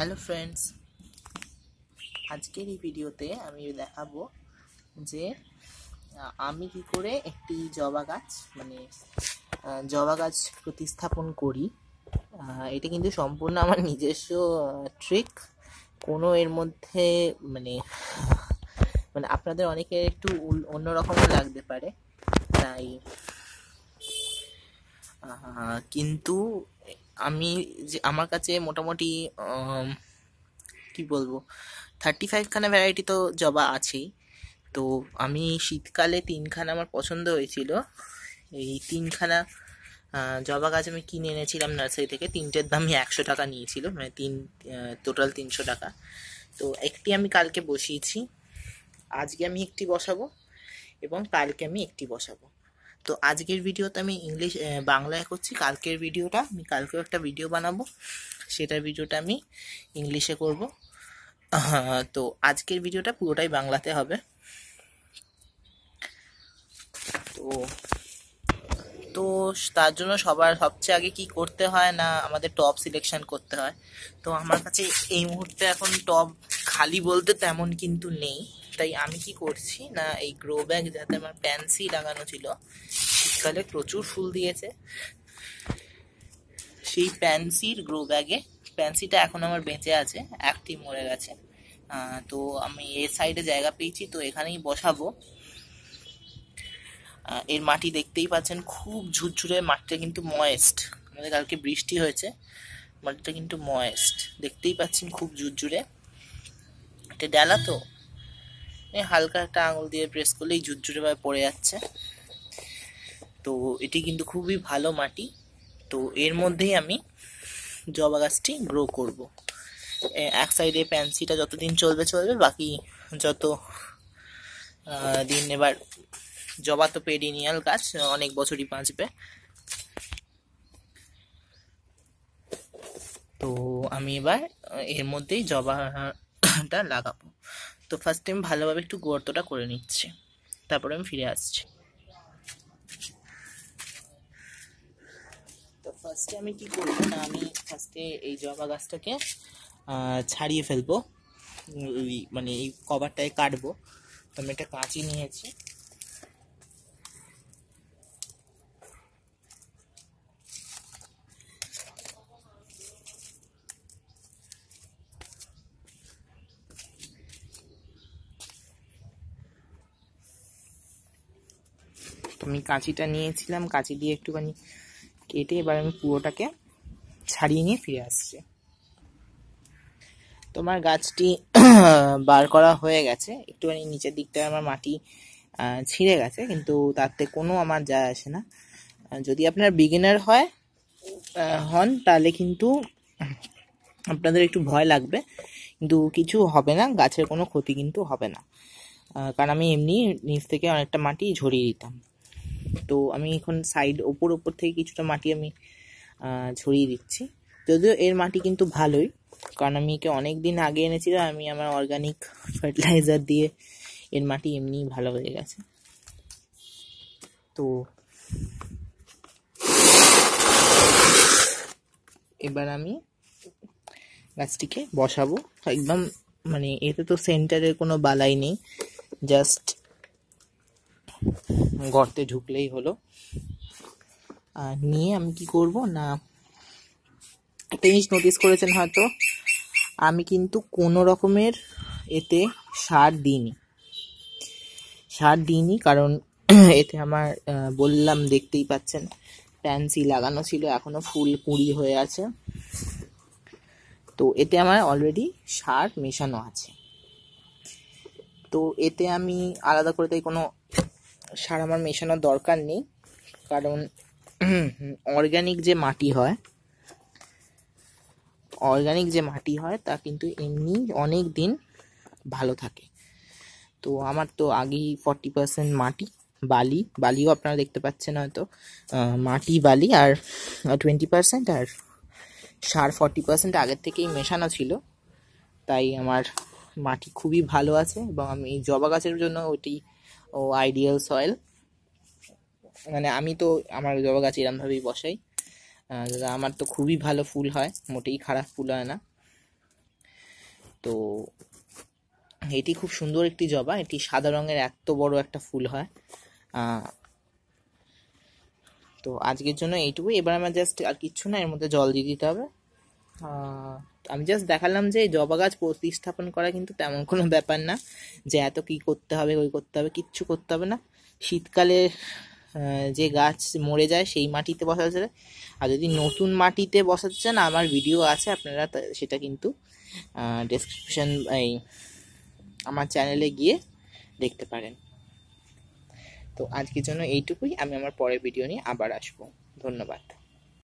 hello friends আজকের এই ভিডিওতে আমি দেখাবো যে আমি কি করে একটি জবা গাছ মানে জবা গাছ প্রতিস্থাপন করি এটা কিন্তু সম্পূর্ণ আমার নিজস্ব ট্রিক কোনো এর মধ্যে মানে মানে আপনাদের অনেকের একটু অন্যরকমও লাগতে পারে তাই কিন্তু আমি যে আমার কাছে মোটামুটি কি বলবো থার্টি ফাইভখানা ভ্যারাইটি তো জবা আছেই তো আমি শীতকালে তিনখানা আমার পছন্দ হয়েছিল এই তিনখানা জবা গাছ আমি কিনে এনেছিলাম নার্সারি থেকে তিনটের দামই একশো টাকা নিয়েছিল মানে তিন টোটাল তিনশো টাকা তো একটি আমি কালকে বসিয়েছি আজকে আমি একটি বসাবো এবং কালকে আমি একটি বসাবো তো আজকের ভিডিওতে আমি ইংলিশ বাংলায় করছি কালকের ভিডিওটা আমি কালকেও একটা ভিডিও বানাবো সেটার ভিডিওটা আমি ইংলিশে করব তো আজকের ভিডিওটা পুরোটাই বাংলাতে হবে তো তো তার জন্য সবার সবচেয়ে আগে কি করতে হয় না আমাদের টপ সিলেকশন করতে হয় তো আমার কাছে এই মুহূর্তে এখন টপ খালি বলতে তেমন কিন্তু নেই তাই আমি কি করছি না এই গ্রো ব্যাগ যাতে আমার প্যান্সি লাগানো ছিল শীতকালে প্রচুর ফুল দিয়েছে সেই প্যান্সির গ্রো ব্যাগে প্যান্সিটা এখন আমার বেঁচে আছে একটি মরে গেছে তো আমি এ সাইডে জায়গা পেয়েছি তো এখানেই বসাবো এর মাটি দেখতেই পাচ্ছেন খুব ঝুরঝুরে মাটিটা কিন্তু ময়েস্ট আমাদের কালকে বৃষ্টি হয়েছে মাটিটা কিন্তু ময়েস্ট দেখতেই পাচ্ছেন খুব ঝুরঝুরে এটা ডালা তো হালকা একটা আঙুল দিয়ে প্রেস করলেই ভাবে পড়ে যাচ্ছে তো এটি কিন্তু খুবই ভালো মাটি তো এর মধ্যেই আমি জবা গাছটি গ্রো করব এক সাইডে প্যান্সিটা যতদিন চলবে চলবে বাকি যত দিন এবার জবা তো পেরিনিয়াল গাছ অনেক বছরই বাঁচবে তো আমি এবার এর মধ্যেই জবাটা লাগাবো তো ফার্স্ট আমি ভালোভাবে একটু গর্তটা করে নিচ্ছি তারপরে আমি ফিরে আসছি তো ফার্স্টে আমি কি করব না আমি ফার্স্টে এই জবা গাছটাকে ছাড়িয়ে ফেলবো মানে এই কভারটায় কাটবো তো আমি একটা কাঁচি নিয়েছি আমি কাঁচিটা নিয়েছিলাম কাঁচি দিয়ে একটুখানি কেটে এবার আমি পুরোটাকে ছাড়িয়ে নিয়ে ফিরে আসছি তোমার গাছটি বার করা হয়ে গেছে একটুখানি নিচের দিকটায় আমার মাটি ছিঁড়ে গেছে কিন্তু তাতে কোনো আমার যায় আসে না যদি আপনার বিগিনার হয় হন তাহলে কিন্তু আপনাদের একটু ভয় লাগবে কিন্তু কিছু হবে না গাছের কোনো ক্ষতি কিন্তু হবে না কারণ আমি এমনি নিচ থেকে অনেকটা মাটি ঝরিয়ে দিতাম তো আমি এখন সাইড ওপর ওপর থেকে কিছুটা মাটি আমি ছড়িয়ে দিচ্ছি যদিও এর মাটি কিন্তু ভালোই কারণ আমি একে অনেক দিন আগে এনেছিলাম আমি আমার অর্গানিক ফার্টিলাইজার দিয়ে এর মাটি এমনি ভালো হয়ে গেছে তো এবার আমি গাছটিকে বসাবো একদম মানে এতে তো সেন্টারের কোনো বালাই নেই জাস্ট গর্তে ঢুকলেই হলো আর নিয়ে আমি কি করব না টেনিস নোটিস করেছেন হয়তো আমি কিন্তু কোনো রকমের এতে সার দিইনি সার দিইনি কারণ এতে আমার বললাম দেখতেই পাচ্ছেন প্যান্সি লাগানো ছিল এখনও ফুল কুড়ি হয়ে আছে তো এতে আমার অলরেডি সার মেশানো আছে তো এতে আমি আলাদা করে তাই কোনো সার আমার মেশানোর দরকার নেই কারণ অর্গ্যানিক যে মাটি হয় অর্গ্যানিক যে মাটি হয় তা কিন্তু এমনি অনেক দিন ভালো থাকে তো আমার তো আগেই ফর্টি পার্সেন্ট মাটি বালি বালিও আপনারা দেখতে পাচ্ছেন হয়তো মাটি বালি আর টোয়েন্টি পার্সেন্ট আর সার ফর্টি পার্সেন্ট আগের থেকেই মেশানো ছিল তাই আমার মাটি খুবই ভালো আছে এবং আমি জবা গাছের জন্য ওটি ও আইডিয়াল সয়েল মানে আমি তো আমার জবা গাছ এরমভাবেই বসাই আমার তো খুবই ভালো ফুল হয় মোটেই খারাপ ফুল হয় না তো এটি খুব সুন্দর একটি জবা এটি সাদা রঙের এত বড় একটা ফুল হয় তো আজকের জন্য এইটুকুই এবার আমার জাস্ট আর কিচ্ছু না এর মধ্যে জল দিয়ে দিতে হবে আমি জাস্ট দেখালাম যে জবা গাছ প্রতিস্থাপন করা কিন্তু তেমন কোনো ব্যাপার না যে এত কি করতে হবে ওই করতে হবে কিচ্ছু করতে হবে না শীতকালে যে গাছ মরে যায় সেই মাটিতে বসাতে চাই আর যদি নতুন মাটিতে বসাতে চান আমার ভিডিও আছে আপনারা সেটা কিন্তু ডেসক্রিপশন এই আমার চ্যানেলে গিয়ে দেখতে পারেন তো আজকের জন্য এইটুকুই আমি আমার পরের ভিডিও নিয়ে আবার আসবো ধন্যবাদ